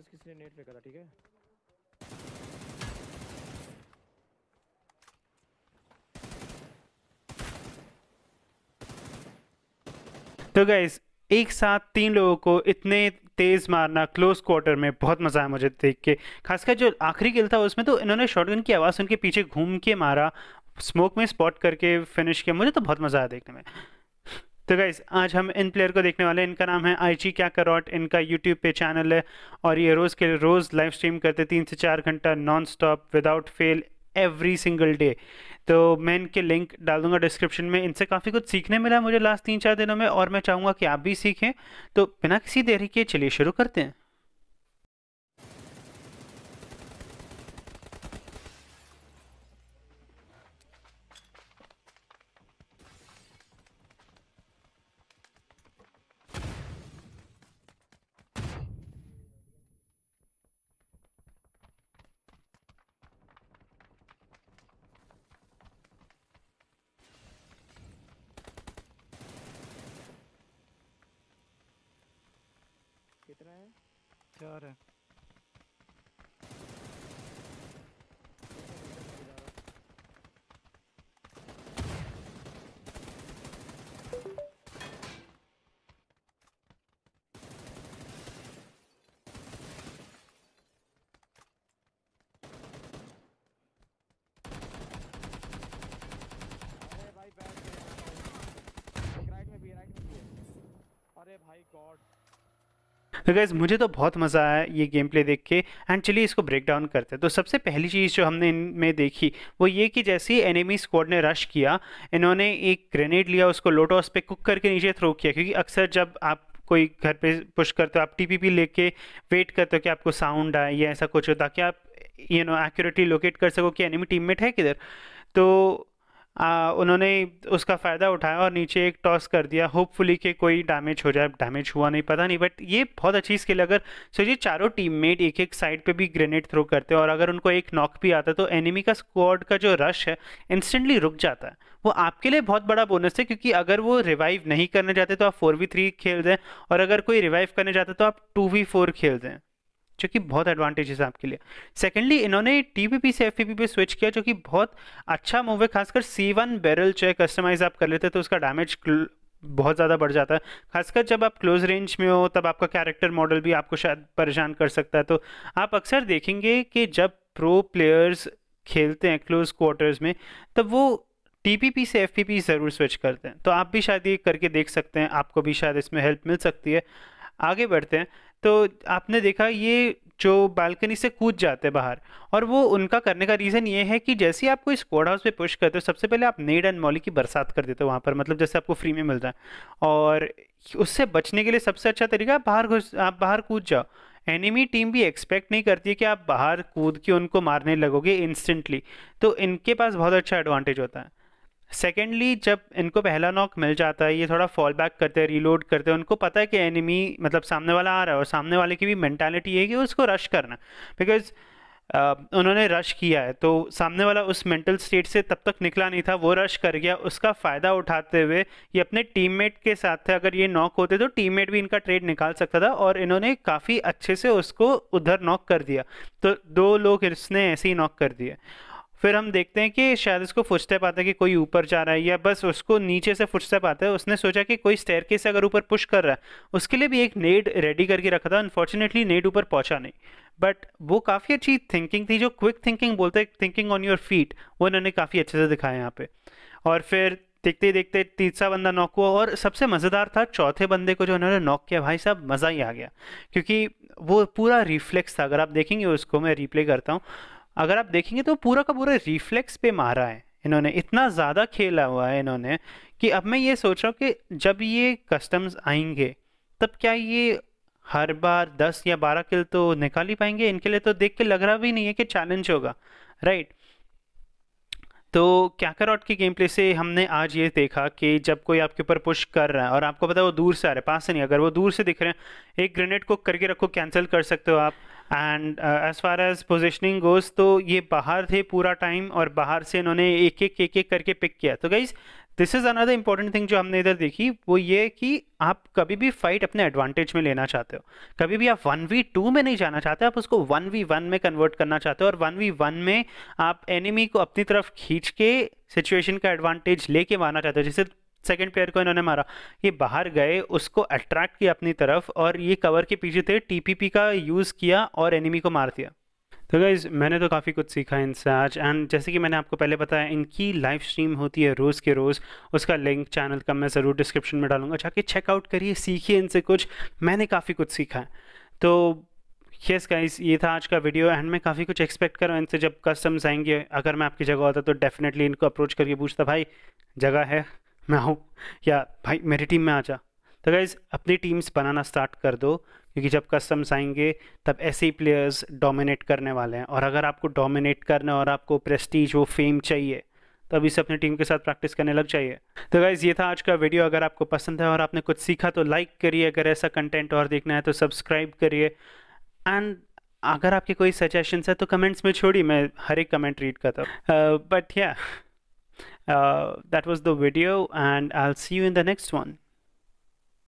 जिस किसी ने नेट फेंका था ठीक है तो गैस एक साथ तीन लोगों को इतने तेज़ मारना क्लोज क्वार्टर में बहुत मज़ा आया मुझे देख के खासकर जो आखिरी किल था उसमें तो इन्होंने शॉटगन की आवाज़ उनके पीछे घूम के मारा स्मोक में स्पॉट करके फिनिश किया मुझे तो बहुत मज़ा आया देखने में तो गाइज आज हम इन प्लेयर को देखने वाले हैं इनका नाम है आई जी क्या करॉट इनका यूट्यूब पे चैनल है और ये रोज़ के रोज़ लाइव स्ट्रीम करते तीन से चार घंटा non stop without fail every single day तो मैं इनके लिंक डाल दूंगा डिस्क्रिप्शन में इनसे काफ़ी कुछ सीखने मिला मुझे लास्ट तीन चार दिनों में और मैं चाहूँगा कि आप भी सीखें तो बिना किसी देरी के चलिए शुरू करते हैं कितना है चार है भाई बैठ गया राइट में भी है राइट में भी है अरे भाई गॉड तो गैस मुझे तो बहुत मज़ा आया ये गेम प्ले देख के एंड चलिए इसको ब्रेक डाउन करते हैं तो सबसे पहली चीज़ जो हमने इनमें देखी वो ये कि जैसे ही एनिमी स्क्वाड ने रश किया इन्होंने एक ग्रेनेड लिया उसको लोटोस पे कुक करके नीचे थ्रो किया क्योंकि अक्सर जब आप कोई घर पे पुश करते हो आप टीपीपी लेके वेट करते हो कि आपको साउंड आए या ऐसा कुछ हो ताकि आप यू नो एक्यूरेटली लोकेट कर सको कि एनिमी टीममेट है किधर तो आ, उन्होंने उसका फ़ायदा उठाया और नीचे एक टॉस कर दिया होपफुली कि कोई डैमेज हो जाए डैमेज हुआ नहीं पता नहीं बट ये बहुत अच्छी स्किल अगर सो ये चारों टीममेट एक एक साइड पे भी ग्रेनेड थ्रो करते हैं और अगर उनको एक नॉक भी आता है तो एनिमी का स्क्वाड का जो रश है इंस्टेंटली रुक जाता है वो आपके लिए बहुत बड़ा बोनस है क्योंकि अगर वो रिवाइव नहीं करने जाते तो आप फोर वी थ्री खेल दें और अगर कोई रिवाइव करने जाता तो आप टू वी फोर खेल दें जो कि बहुत एडवांटेजेस है आपके लिए सेकेंडली इन्होंने टीपीपी से एफपीपी पे स्विच किया जो कि बहुत अच्छा मूव है खासकर सी वन बैरल चाहे कस्टमाइज आप कर लेते हैं तो उसका डैमेज बहुत ज़्यादा बढ़ जाता है खासकर जब आप क्लोज रेंज में हो तब आपका कैरेक्टर मॉडल भी आपको शायद परेशान कर सकता है तो आप अक्सर देखेंगे कि जब प्रो प्लेयर्स खेलते हैं क्लोज क्वार्टर्स में तब वो टीपीपी से एफ ज़रूर स्विच करते हैं तो आप भी शायद ये करके देख सकते हैं आपको भी शायद इसमें हेल्प मिल सकती है आगे बढ़ते हैं तो आपने देखा ये जो बालकनी से कूद जाते हैं बाहर और वो उनका करने का रीज़न ये है कि जैसे ही आपको इस कोड हाउस पे पुश करते हो सबसे पहले आप नेड एंड मॉली की बरसात कर देते हो वहाँ पर मतलब जैसे आपको फ्री में मिल रहा है और उससे बचने के लिए सबसे अच्छा तरीका बाहर घुस आप बाहर कूद जाओ एनिमी टीम भी एक्सपेक्ट नहीं करती है कि आप बाहर कूद के उनको मारने लगोगे इंस्टेंटली तो इनके पास बहुत अच्छा एडवांटेज होता है सेकेंडली जब इनको पहला नॉक मिल जाता है ये थोड़ा फॉल बैक करते हैं रीलोड करते हैं उनको पता है कि एनिमी मतलब सामने वाला आ रहा है और सामने वाले की भी मैंटेलिटी है कि उसको रश करना बिकॉज uh, उन्होंने रश किया है तो सामने वाला उस मेंटल स्टेट से तब तक निकला नहीं था वो रश कर गया उसका फ़ायदा उठाते हुए ये अपने टीममेट के साथ थे अगर ये नॉक होते तो टीममेट भी इनका ट्रेड निकाल सकता था और इन्होंने काफ़ी अच्छे से उसको उधर नॉक कर दिया तो दो लोग इसने ऐसे ही नॉक कर दिया फिर हम देखते हैं कि शायद उसको फुटस्टेप आता है कि कोई ऊपर जा रहा है या बस उसको नीचे से फुटस्टेप आता है उसने सोचा कि कोई स्टेयर से अगर ऊपर पुश कर रहा है उसके लिए भी एक नेड रेडी करके रखा था अनफॉर्चुनेटली नेड ऊपर पहुंचा नहीं बट वो काफ़ी अच्छी थिंकिंग थी जो क्विक थिंकिंग बोलते हैं थिंकिंग ऑन योर फीट वो उन्होंने काफ़ी अच्छे से दिखाया यहाँ पे और फिर देखते ही देखते तीसरा बंदा नॉक हुआ और सबसे मज़ेदार था चौथे बंदे को जो उन्होंने नॉक किया भाई साहब मज़ा ही आ गया क्योंकि वो पूरा रिफ्लेक्स था अगर आप देखेंगे उसको मैं रिप्ले करता हूँ अगर आप देखेंगे तो पूरा का पूरा रिफ्लेक्स पे मारा है इन्होंने इतना ज़्यादा खेला हुआ है इन्होंने कि अब मैं ये सोच रहा हूँ कि जब ये कस्टम्स आएंगे तब क्या ये हर बार दस या बारह किल तो निकाल ही पाएंगे इनके लिए तो देख के लग रहा भी नहीं है कि चैलेंज होगा राइट तो क्या कैकरॉट की गेम प्ले से हमने आज ये देखा कि जब कोई आपके ऊपर पुश कर रहा है और आपको पता है वो दूर से आ रहे हैं पास से नहीं अगर वो दूर से दिख रहे हैं एक ग्रेनेड को करके रखो कैंसिल कर सकते हो आप and as far as positioning goes तो ये बाहर थे पूरा टाइम और बाहर से इन्होंने एक एक एक एक करके पिक किया तो guys this is another important thing जो हमने इधर देखी वो ये कि आप कभी भी फाइट अपने एडवांटेज में लेना चाहते हो कभी भी आप वन वी टू में नहीं जाना चाहते आप उसको वन वी वन में कन्वर्ट करना चाहते हो और वन वी वन में आप एनिमी को अपनी तरफ खींच के सिचुएशन का एडवांटेज लेके मारना चाहते हो जैसे सेकेंड प्लेयर को इन्होंने मारा ये बाहर गए उसको अट्रैक्ट किया अपनी तरफ और ये कवर के पीछे थे टीपीपी का यूज़ किया और एनिमी को मार दिया तो गाइज़ मैंने तो काफ़ी कुछ सीखा इनसे आज एंड जैसे कि मैंने आपको पहले बताया इनकी लाइव स्ट्रीम होती है रोज़ के रोज़ उसका लिंक चैनल का मैं ज़रूर डिस्क्रिप्शन में डालूंगा जाके चेकआउट करिए सीखिए इनसे कुछ मैंने काफ़ी कुछ सीखा है तो येस गाइज ये था आज का वीडियो एंड मैं काफ़ी कुछ एक्सपेक्ट कर रहा हूँ इनसे जब कस्टम्स आएंगे अगर मैं आपकी जगह होता तो डेफिनेटली इनको अप्रोच करके पूछता भाई जगह है मैं आऊँ या भाई मेरी टीम में आ जा तो गाइज़ अपनी टीम्स बनाना स्टार्ट कर दो क्योंकि जब कस्टम्स आएंगे तब ऐसे ही प्लेयर्स डोमिनेट करने वाले हैं और अगर आपको डोमिनेट करना और आपको प्रेस्टीज वो फेम चाहिए तो अभी से अपनी टीम के साथ प्रैक्टिस करने लग जाइए तो गाइज़ ये था आज का वीडियो अगर आपको पसंद है और आपने कुछ सीखा तो लाइक करिए अगर ऐसा कंटेंट और देखना है तो सब्सक्राइब करिए एंड अगर आपके कोई सजेशंस है तो कमेंट्स में छोड़िए मैं हर एक कमेंट रीड करता हूँ बट uh, या Uh, that was the video and I'll see you in the next one.